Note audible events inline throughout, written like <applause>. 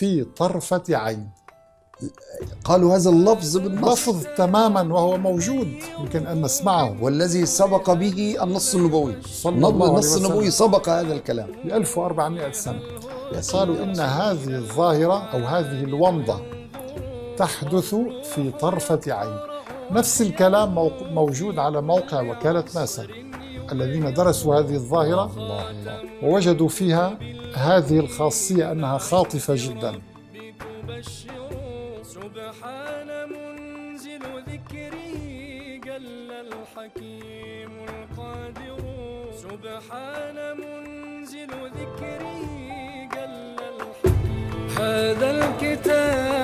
في طرفة عين قالوا هذا اللفظ بالنص لفظ تماما وهو موجود يمكن أن نسمعه والذي سبق به النص النبوي النص النبوي سبق هذا الكلام ب 1400 سنة قالوا إن هذه الظاهرة أو هذه الومضة تحدث في طرفة عين نفس الكلام موجود على موقع وكالة ناسا الذين درسوا هذه الظاهرة ووجدوا فيها هذه الخاصية أنها خاطفة جدا سبحان منزل ذكره جل الحكيم القادر سبحان منزل ذكره جل الحكيم هذا الكتاب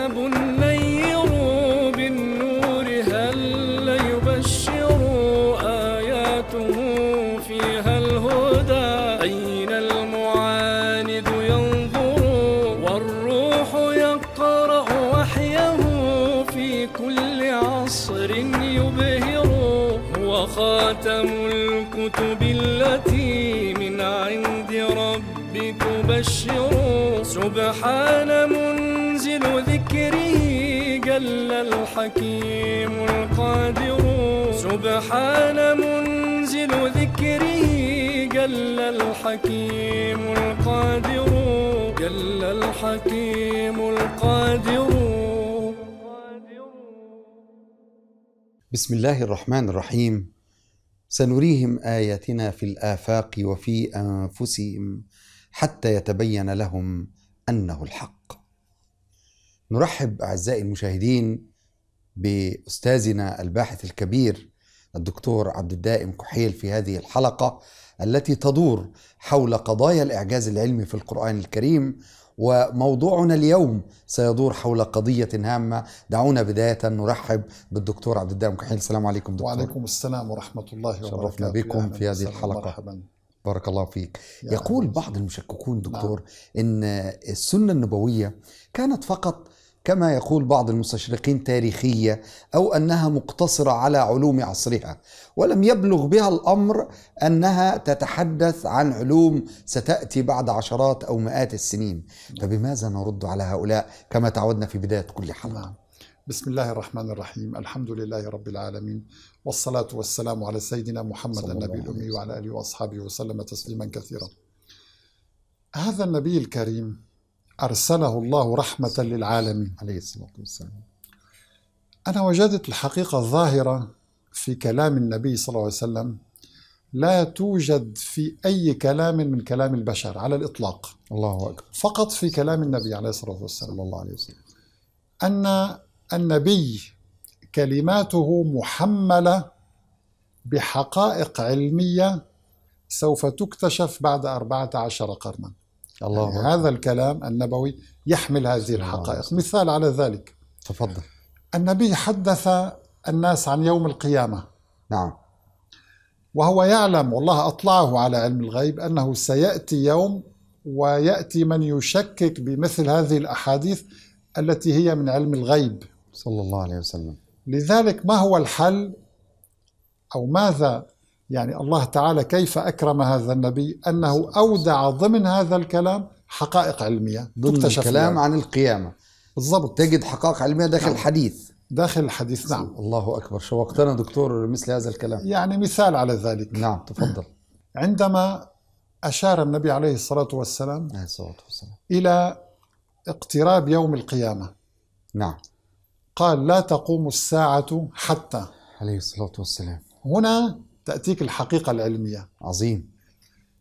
سبحان منزل ذكره جل الحكيم القادر سبحان منزل ذكره جل الحكيم القادر جل الحكيم القادر بسم الله الرحمن الرحيم سنريهم اياتنا في الافاق وفي انفسهم حتى يتبين لهم انه الحق. نرحب اعزائي المشاهدين باستاذنا الباحث الكبير الدكتور عبد الدائم كحيل في هذه الحلقه التي تدور حول قضايا الاعجاز العلمي في القران الكريم وموضوعنا اليوم سيدور حول قضية هامة دعونا بداية نرحب بالدكتور عبد الدائم كحيل السلام عليكم دكتور وعليكم السلام ورحمة الله وبركاته شرفنا بكم في هذه الحلقة مرحبا. بارك الله فيك يقول بعض المشككون نعم. دكتور ان السنه النبويه كانت فقط كما يقول بعض المستشرقين تاريخيه او انها مقتصره على علوم عصرها ولم يبلغ بها الامر انها تتحدث عن علوم ستاتي بعد عشرات او مئات السنين نعم. فبماذا نرد على هؤلاء كما تعودنا في بدايه كل حلقه نعم. بسم الله الرحمن الرحيم الحمد لله رب العالمين والصلاة والسلام على سيدنا محمد النبي الأمي وعلى آله وأصحابه وسلم تسليما كثيرا هذا النبي الكريم أرسله الله رحمة للعالمين عليه الصلاة والسلام أنا وجدت الحقيقة ظاهرة في كلام النبي صلى الله عليه وسلم لا توجد في أي كلام من كلام البشر على الإطلاق الله أكبر فقط في كلام النبي عليه الصلاة والسلام الله عليه وسلم أن النبي كلماته محمله بحقائق علميه سوف تكتشف بعد 14 قرنا الله يعني هذا الكلام النبوي يحمل هذه الحقائق مثال على ذلك تفضل النبي حدث الناس عن يوم القيامة نعم وهو يعلم والله أطلعه على علم الغيب أنه سيأتي يوم ويأتي من يشكك بمثل هذه الأحاديث التي هي من علم الغيب صلى الله عليه وسلم لذلك ما هو الحل أو ماذا يعني الله تعالى كيف أكرم هذا النبي أنه أودع ضمن هذا الكلام حقائق علمية ضمن الكلام يعني. عن القيامة بالضبط تجد حقائق علمية داخل نعم. الحديث داخل الحديث نعم الله أكبر شوقتنا دكتور مثل هذا الكلام يعني مثال على ذلك نعم تفضل <clears throat> عندما أشار النبي عليه الصلاة والسلام عليه الصلاة والسلام إلى اقتراب يوم القيامة نعم قال لا تقوم الساعة حتى عليه الصلاة والسلام هنا تأتيك الحقيقة العلمية عظيم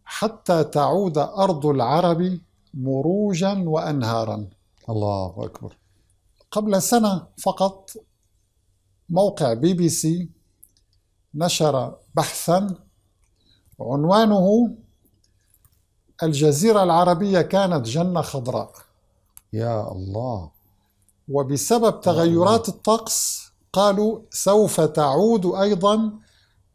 حتى تعود أرض العرب مروجا وأنهارا الله أكبر قبل سنة فقط موقع بي بي سي نشر بحثا عنوانه الجزيرة العربية كانت جنة خضراء يا الله وبسبب تغيرات الطقس قالوا سوف تعود أيضا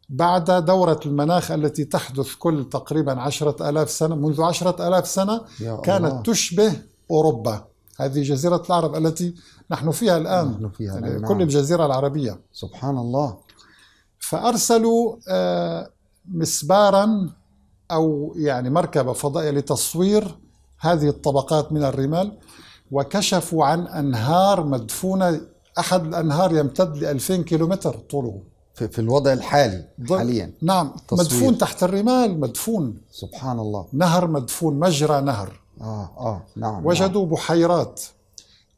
بعد دورة المناخ التي تحدث كل تقريبا عشرة ألاف سنة منذ عشرة ألاف سنة كانت تشبه أوروبا هذه جزيرة العرب التي نحن فيها الآن نحن فيها يعني نعم. كل الجزيرة العربية سبحان الله فأرسلوا آه، مسبارا أو يعني مركبة فضائية لتصوير هذه الطبقات من الرمال وكشفوا عن أنهار مدفونة أحد الأنهار يمتد ل 2000 كيلومتر طوله في, في الوضع الحالي حاليا نعم تصوير. مدفون تحت الرمال مدفون سبحان الله نهر مدفون مجرى نهر آه آه نعم, نعم. وجدوا نعم. بحيرات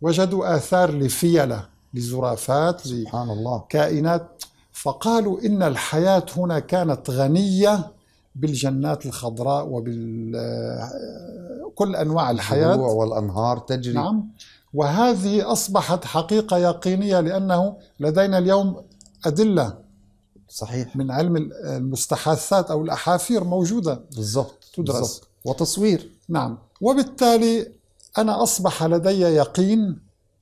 وجدوا آثار لفيلة لزرافات سبحان الله كائنات فقالوا إن الحياة هنا كانت غنية بالجنات الخضراء وبال آه، كل انواع الحياه والانهار تجري نعم وهذه اصبحت حقيقه يقينيه لانه لدينا اليوم ادله صحيح من علم المستحاثات او الاحافير موجوده بالضبط تدرس بالزبط. وتصوير نعم وبالتالي انا اصبح لدي يقين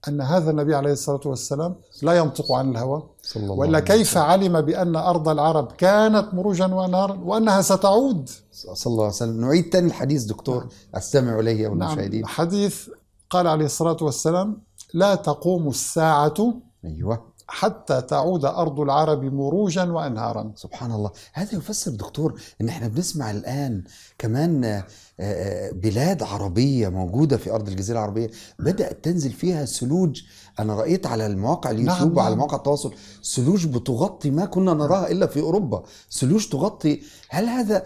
أن هذا النبي عليه الصلاة والسلام لا ينطق عن الهوى صلى الله وإلا كيف علم بأن أرض العرب كانت مروجا وأنهارا وأنها ستعود صلى الله عليه وسلم نعيد تاني الحديث دكتور نعم. أستمع إليه والمشاهدين نعم حديث قال عليه الصلاة والسلام لا تقوم الساعة أيوة حتى تعود أرض العرب مروجا وأنهارا سبحان الله هذا يفسر دكتور أن احنا بنسمع الآن كمان آه، آه، بلاد عربية موجودة في أرض الجزيرة العربية بدأت تنزل فيها ثلوج أنا رأيت على المواقع اليوتيوب نعم، وعلى نعم. مواقع التواصل ثلوج بتغطي ما كنا نراها إلا في أوروبا ثلوج تغطي هل هذا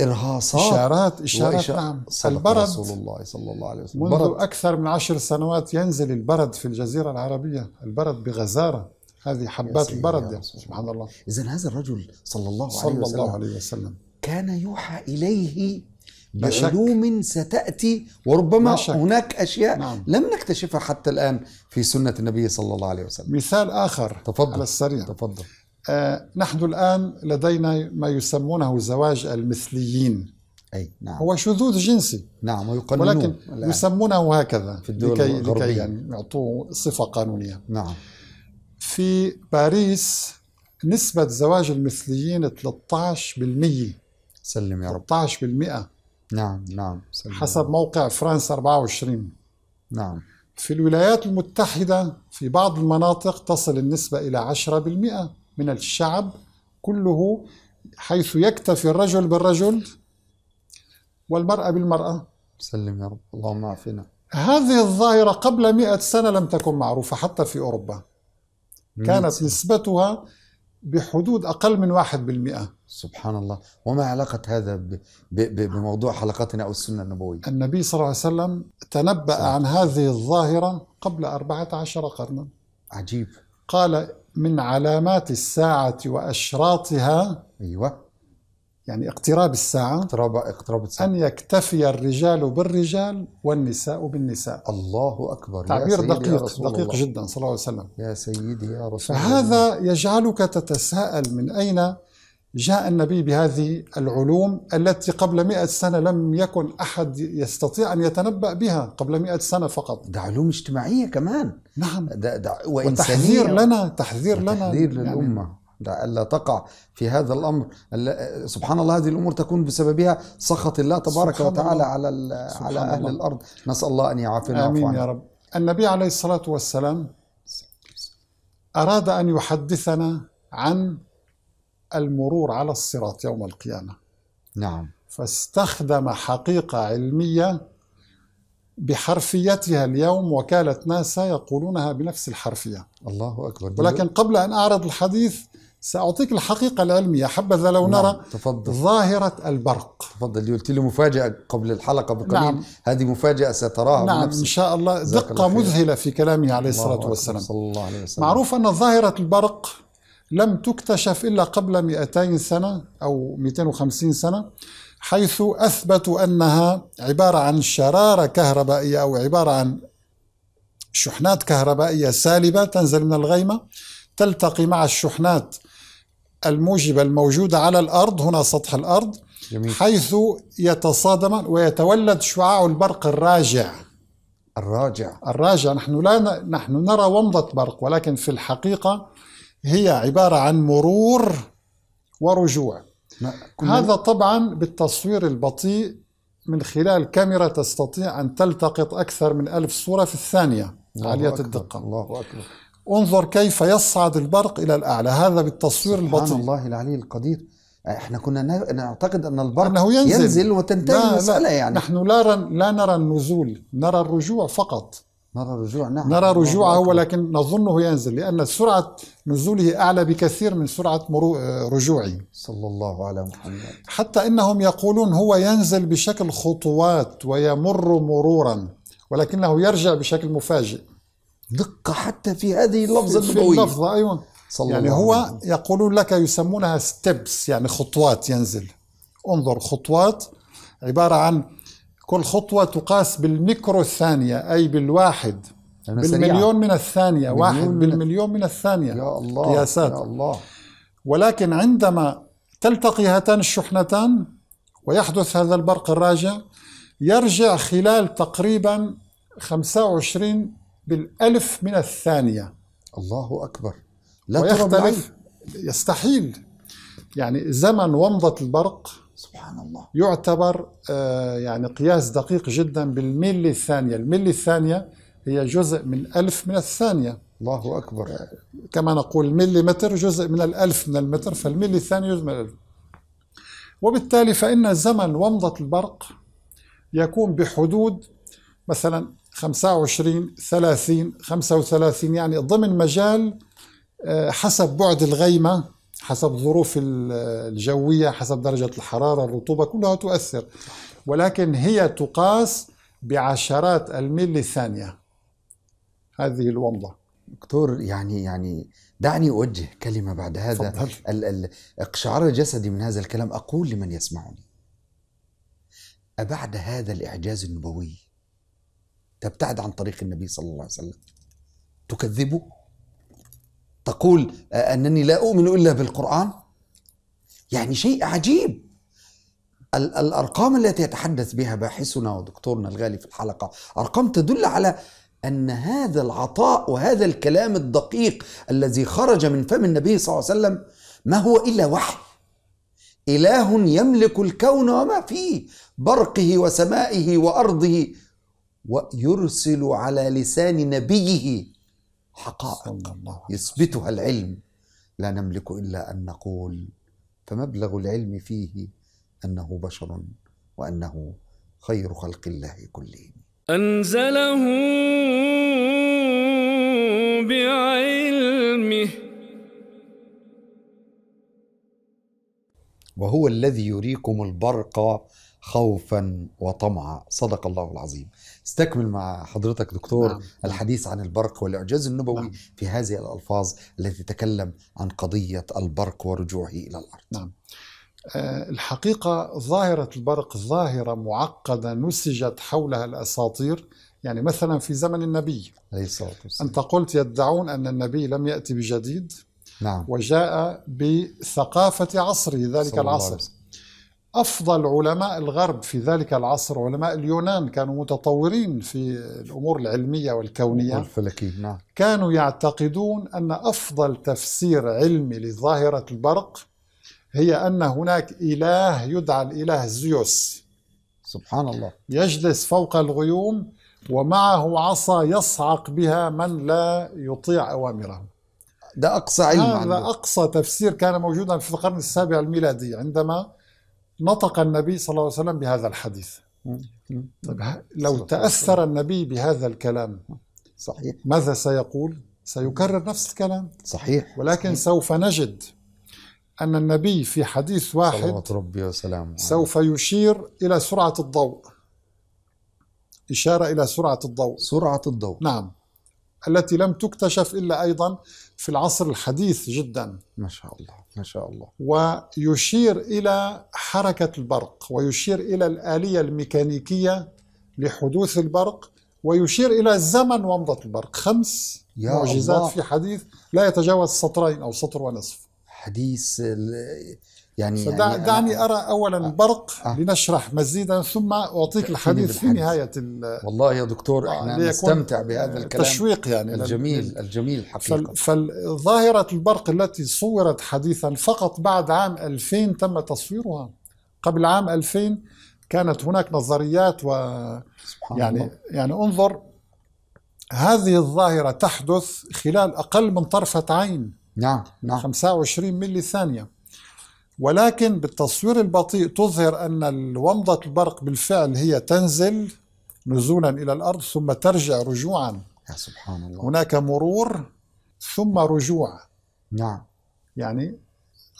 إرهاصات إشارات إشارات وإشار... نعم البرد رسول الله صلى الله عليه وسلم منذ برد. أكثر من عشر سنوات ينزل البرد في الجزيرة العربية البرد بغزارة هذه حبات البرد سبحان الله إذا هذا الرجل صلى الله عليه وسلم, صلى الله عليه وسلم كان يوحى إليه بعلوم ستأتي وربما هناك أشياء نعم. لم نكتشفها حتى الآن في سنة النبي صلى الله عليه وسلم مثال آخر تفضل على السريع تفضل آه نحن الآن لدينا ما يسمونه زواج المثليين أي نعم هو شذوذ جنسي نعم ويقننوه ولكن الآن. يسمونه هكذا في الدول لكي, لكي يعني يعطوه صفة قانونية نعم في باريس نسبة زواج المثليين 13% سلم يا رب 13% نعم نعم سلم حسب موقع فرانس 24 نعم في الولايات المتحدة في بعض المناطق تصل النسبة إلى 10% من الشعب كله حيث يكتفي الرجل بالرجل والمرأة بالمرأة سلم يا رب اللهم عافنا هذه الظاهرة قبل مئة سنة لم تكن معروفة حتى في أوروبا كانت نسبتها بحدود أقل من واحد بالمئة سبحان الله وما علاقة هذا بموضوع حلقتنا أو السنة النبوية النبي صلى الله عليه وسلم تنبأ عن هذه الظاهرة قبل أربعة عشر قرنا عجيب قال من علامات الساعة وأشراطها أيوة يعني اقتراب الساعة اقتراب اقتراب الساعة أن يكتفي الرجال بالرجال والنساء بالنساء الله أكبر تعبير يا دقيق يا رسول دقيق الله. جدا صلى الله عليه وسلم يا سيدي يا رسول الله هذا يجعلك تتساءل من أين جاء النبي بهذه العلوم التي قبل مئة سنة لم يكن أحد يستطيع أن يتنبأ بها قبل مئة سنة فقط ده علوم اجتماعية كمان نعم ده ده وإنسانية وتحذير لنا تحذير لنا تحذير يعني للأمة يعني لألا تقع في هذا الأمر سبحان الله هذه الأمور تكون بسببها سخط الله تبارك وتعالى على على أهل الله. الأرض نسأل الله أن يعافينا آمين يا رب النبي عليه الصلاة والسلام أراد أن يحدثنا عن المرور على الصراط يوم القيامة نعم فاستخدم حقيقة علمية بحرفيتها اليوم وكالة ناسا يقولونها بنفس الحرفية الله أكبر ولكن قبل أن أعرض الحديث سأعطيك الحقيقة العلمية حبذا لو نعم. نرى تفضل. ظاهرة البرق تفضل قلت لي مفاجأة قبل الحلقة بقليل نعم. هذه مفاجأة ستراها نعم بنفسك. إن شاء الله دقة مذهلة في كلامه عليه الصلاة والسلام صلى الله عليه وسلم معروف أن ظاهرة البرق لم تكتشف إلا قبل 200 سنة أو 250 سنة حيث أثبتوا أنها عبارة عن شرارة كهربائية أو عبارة عن شحنات كهربائية سالبة تنزل من الغيمة تلتقي مع الشحنات الموجبة الموجودة على الأرض هنا سطح الأرض جميل. حيث يتصادم ويتولد شعاع البرق الراجع الراجع الراجع نحن لا ن... نحن نرى ومضة برق ولكن في الحقيقة هي عبارة عن مرور ورجوع هذا طبعا بالتصوير البطيء من خلال كاميرا تستطيع أن تلتقط أكثر من ألف صورة في الثانية عالية الدقة الله أكبر انظر كيف يصعد البرق إلى الأعلى هذا بالتصوير سبحان البطيء سبحان الله العلي القدير احنا كنا نعتقد ان البرق أنه ينزل, ينزل وتنتهي المساله يعني نحن لا لا نرى النزول نرى الرجوع فقط نرى الرجوع نعم نرى رجوعه ولكن نظنه ينزل لأن سرعة نزوله أعلى بكثير من سرعة مرو... رجوعه صلى الله على محمد حتى إنهم يقولون هو ينزل بشكل خطوات ويمر مرورا ولكنه يرجع بشكل مفاجئ دقة حتى في هذه اللفظة النبوية اللفظة أيوة صلى يعني الله هو عليه. يقولون لك يسمونها ستيبس يعني خطوات ينزل انظر خطوات عبارة عن كل خطوة تقاس بالميكرو الثانية أي بالواحد بالمليون سريعة. من الثانية واحد بالمليون من الثانية يا الله قياسات يا الله ولكن عندما تلتقي هاتان الشحنتان ويحدث هذا البرق الراجع يرجع خلال تقريبا 25 بالألف من الثانية الله أكبر لا ويختلف يستحيل يعني زمن ومضة البرق سبحان الله يعتبر آه، يعني قياس دقيق جدا بالملي الثانية الملي الثانية هي جزء من ألف من الثانية الله أكبر آه، كما نقول ملي متر جزء من الألف من المتر فالملي الثاني جزء من الألف وبالتالي فإن زمن ومضة البرق يكون بحدود مثلا 25 30 35 يعني ضمن مجال آه، حسب بعد الغيمة حسب ظروف الجوية حسب درجة الحرارة الرطوبة كلها تؤثر ولكن هي تقاس بعشرات الملي الثانية هذه الومضة دكتور يعني يعني دعني أوجه كلمة بعد هذا الاقشعار الجسدي من هذا الكلام أقول لمن يسمعني أبعد هذا الإعجاز النبوي تبتعد عن طريق النبي صلى الله عليه وسلم تكذبه تقول آه، انني لا اؤمن الا بالقران يعني شيء عجيب الارقام التي يتحدث بها باحثنا ودكتورنا الغالي في الحلقه ارقام تدل على ان هذا العطاء وهذا الكلام الدقيق الذي خرج من فم النبي صلى الله عليه وسلم ما هو الا وحي اله يملك الكون وما فيه برقه وسمائه وارضه ويرسل على لسان نبيه حقائق يثبتها العلم لا نملك إلا أن نقول فمبلغ العلم فيه أنه بشر وأنه خير خلق الله كلهم أنزله بعلمه وهو الذي يريكم البرق خوفا وطمعا صدق الله العظيم استكمل مع حضرتك دكتور نعم. نعم. الحديث عن البرق والإعجاز النبوي نعم. في هذه الألفاظ التي تتكلم عن قضية البرق ورجوعه إلى الأرض نعم. آه، الحقيقة ظاهرة البرق ظاهرة معقدة نسجت حولها الأساطير يعني مثلا في زمن النبي عليه الصلاة والسلام أنت قلت يدعون أن النبي لم يأتي بجديد نعم. وجاء بثقافة عصره ذلك العصر أفضل علماء الغرب في ذلك العصر علماء اليونان كانوا متطورين في الأمور العلمية والكونية والفلكية نعم. كانوا يعتقدون أن أفضل تفسير علمي لظاهرة البرق هي أن هناك إله يدعى الإله زيوس سبحان الله يجلس فوق الغيوم ومعه عصا يصعق بها من لا يطيع أوامره ده أقصى علم هذا عنده. أقصى تفسير كان موجودا في القرن السابع الميلادي عندما نطق النبي صلى الله عليه وسلم بهذا الحديث طيب لو تأثر النبي بهذا الكلام صحيح ماذا سيقول؟ سيكرر نفس الكلام صحيح ولكن صحيح. سوف نجد أن النبي في حديث واحد صلوات ربي وسلامه سوف يشير إلى سرعة الضوء إشارة إلى سرعة الضوء سرعة الضوء نعم التي لم تكتشف إلا أيضا في العصر الحديث جدا ما شاء الله ما شاء الله ويشير إلى حركة البرق ويشير إلى الآلية الميكانيكية لحدوث البرق ويشير إلى زمن ومضة البرق خمس يا معجزات الله. في حديث لا يتجاوز سطرين أو سطر ونصف حديث ال... يعني, يعني دعني أرى أولا آه. برق أه لنشرح مزيدا ثم أعطيك الحديث في نهاية والله يا دكتور احنا آه، نستمتع بهذا آه، الكلام تشويق يعني الجميل الجميل حقيقة فظاهرة البرق التي صورت حديثا فقط بعد عام 2000 تم تصويرها قبل عام 2000 كانت هناك نظريات و يعني الله. يعني انظر هذه الظاهرة تحدث خلال أقل من طرفة عين نعم نعم 25 ملي ثانية ولكن بالتصوير البطيء تظهر أن ومضة البرق بالفعل هي تنزل نزولا إلى الأرض ثم ترجع رجوعا يا سبحان الله هناك مرور ثم رجوع نعم يعني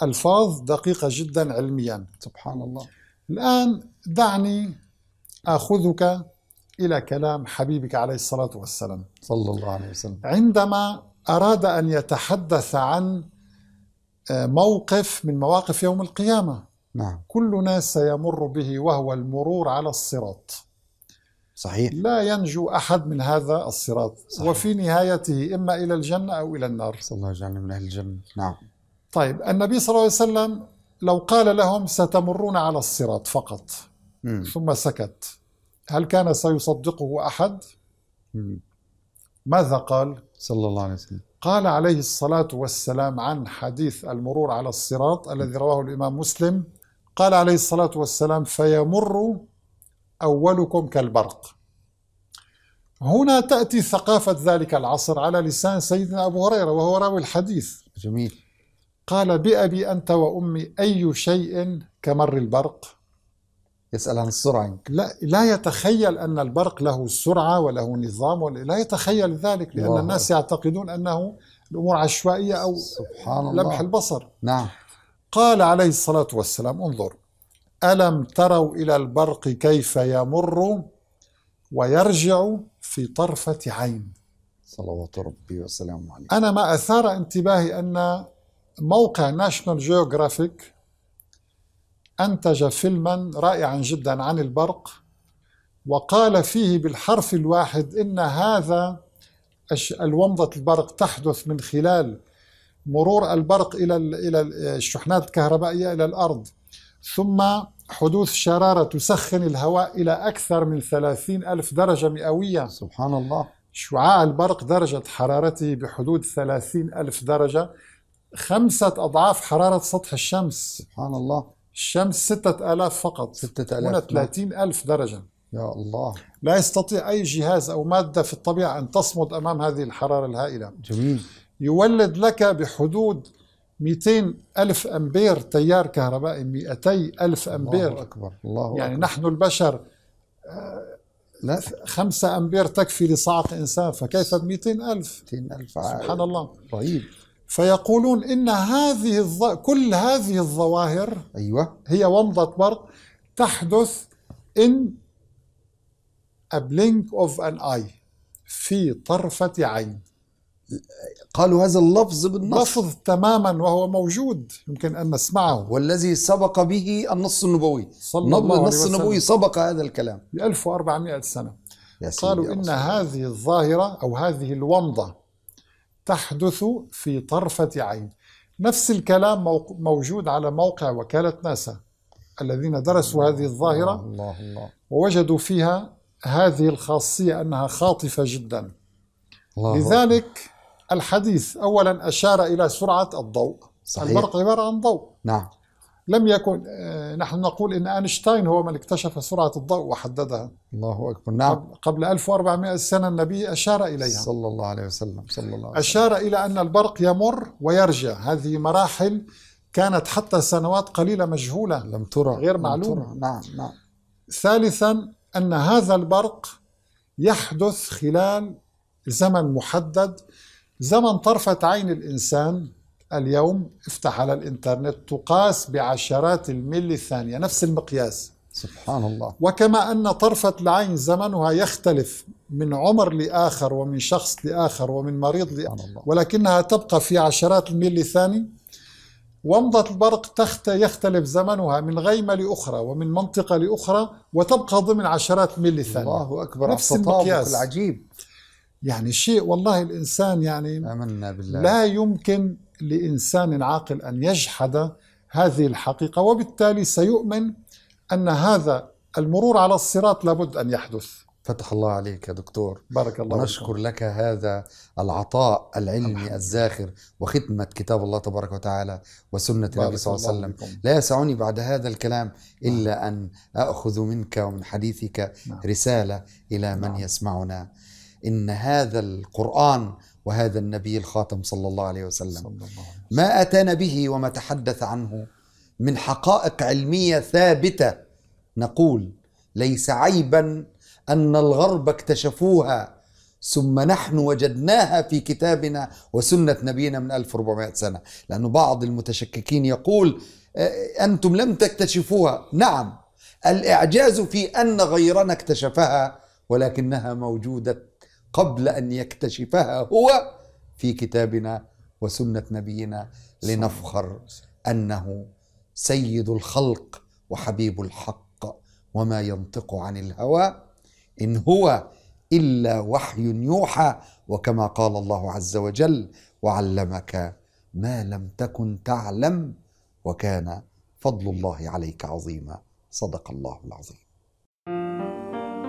ألفاظ دقيقة جدا علميا سبحان الله الآن دعني آخذك إلى كلام حبيبك عليه الصلاة والسلام صلى الله عليه وسلم عندما أراد أن يتحدث عن آه، موقف من مواقف يوم القيامة نعم. كل ناس سيمر به وهو المرور على الصراط صحيح لا ينجو أحد من هذا الصراط صحيح. وفي نهايته إما إلى الجنة أو إلى النار صلى الله عليه من أهل الجنة نعم طيب النبي صلى الله عليه وسلم لو قال لهم ستمرون على الصراط فقط م. ثم سكت هل كان سيصدقه أحد؟ م. ماذا قال؟ صلى الله عليه وسلم قال عليه الصلاة والسلام عن حديث المرور على الصراط الذي رواه الإمام مسلم قال عليه الصلاة والسلام فيمر أولكم كالبرق هنا تأتي ثقافة ذلك العصر على لسان سيدنا أبو هريرة وهو راوي الحديث جميل قال بأبي أنت وأمي أي شيء كمر البرق يسأل عن السرعة لا لا يتخيل أن البرق له سرعة وله نظام لا يتخيل ذلك لأن الناس يعتقدون أنه الأمور عشوائية أو سبحان لمح الله. البصر نعم قال عليه الصلاة والسلام انظر ألم تروا إلى البرق كيف يمر ويرجع في طرفة عين صلوات ربي وسلامه عليه أنا ما أثار انتباهي أن موقع ناشونال جيوغرافيك أنتج فيلما رائعا جدا عن البرق وقال فيه بالحرف الواحد إن هذا الومضة البرق تحدث من خلال مرور البرق إلى إلى الشحنات الكهربائية إلى الأرض ثم حدوث شرارة تسخن الهواء إلى أكثر من ثلاثين ألف درجة مئوية سبحان الله شعاع البرق درجة حرارته بحدود ثلاثين ألف درجة خمسة أضعاف حرارة سطح الشمس سبحان الله الشمس 6000 فقط 6000 هنا 30000 درجة يا الله لا يستطيع أي جهاز أو مادة في الطبيعة أن تصمد أمام هذه الحرارة الهائلة جميل يولد لك بحدود 200 ألف أمبير تيار كهربائي 200 ألف أمبير الله أكبر الله يعني أكبر. نحن البشر آه، لا خمسة أمبير تكفي لصاعة إنسان فكيف ب 200 ألف 200 ألف سبحان الله رهيب فيقولون إن هذه الظ... كل هذه الظواهر أيوة هي ومضة برق تحدث in a blink of an eye في طرفة عين قالوا هذا اللفظ بالنص لفظ تماما وهو موجود يمكن أن نسمعه والذي سبق به النص النبوي صلى الله عليه وسلم النص النبوي سبق هذا الكلام ب 1400 سنة يا قالوا يا إن هذه الظاهرة أو هذه الومضة تحدث في طرفة عين نفس الكلام موجود على موقع وكالة ناسا الذين درسوا هذه الظاهرة الله الله ووجدوا فيها هذه الخاصية أنها خاطفة جدا الله لذلك الحديث أولا أشار إلى سرعة الضوء صحيح. البرق عبارة عن ضوء نعم لم يكن آه، نحن نقول ان اينشتاين هو من اكتشف سرعه الضوء وحددها الله اكبر نعم قبل 1400 سنه النبي اشار اليها صلى الله عليه وسلم صلى الله عليه اشار الى ان البرق يمر ويرجع هذه مراحل كانت حتى سنوات قليله مجهوله لم ترى غير معلومه نعم نعم ثالثا ان هذا البرق يحدث خلال زمن محدد زمن طرفه عين الانسان اليوم افتح على الانترنت تقاس بعشرات الملي الثانية نفس المقياس سبحان الله وكما أن طرفة العين زمنها يختلف من عمر لآخر ومن شخص لآخر ومن مريض لآخر ولكنها تبقى في عشرات الملي الثاني ومضة البرق تخت يختلف زمنها من غيمة لأخرى ومن منطقة لأخرى وتبقى ضمن عشرات الملي ثانية الله أكبر نفس المقياس العجيب يعني شيء والله الإنسان يعني آمنا بالله لا يمكن لإنسان عاقل أن يجحد هذه الحقيقة وبالتالي سيؤمن أن هذا المرور على الصراط لابد أن يحدث فتح الله عليك يا دكتور بارك الله نشكر لك هذا العطاء العلمي الزاخر وختمة كتاب الله تبارك وتعالى وسنة النبي صلى الله عليه وسلم لا يسعني بعد هذا الكلام إلا نعم. أن أخذ منك ومن حديثك نعم. رسالة إلى من نعم. يسمعنا إن هذا القرآن وهذا النبي الخاتم صلى الله عليه وسلم صلى الله عليه وسلم. ما أتانا به وما تحدث عنه من حقائق علمية ثابتة نقول ليس عيبا أن الغرب اكتشفوها ثم نحن وجدناها في كتابنا وسنة نبينا من 1400 سنة لأن بعض المتشككين يقول أنتم لم تكتشفوها نعم الإعجاز في أن غيرنا اكتشفها ولكنها موجودة قبل ان يكتشفها هو في كتابنا وسنه نبينا لنفخر انه سيد الخلق وحبيب الحق وما ينطق عن الهوى ان هو الا وحي يوحى وكما قال الله عز وجل وعلمك ما لم تكن تعلم وكان فضل الله عليك عظيما صدق الله العظيم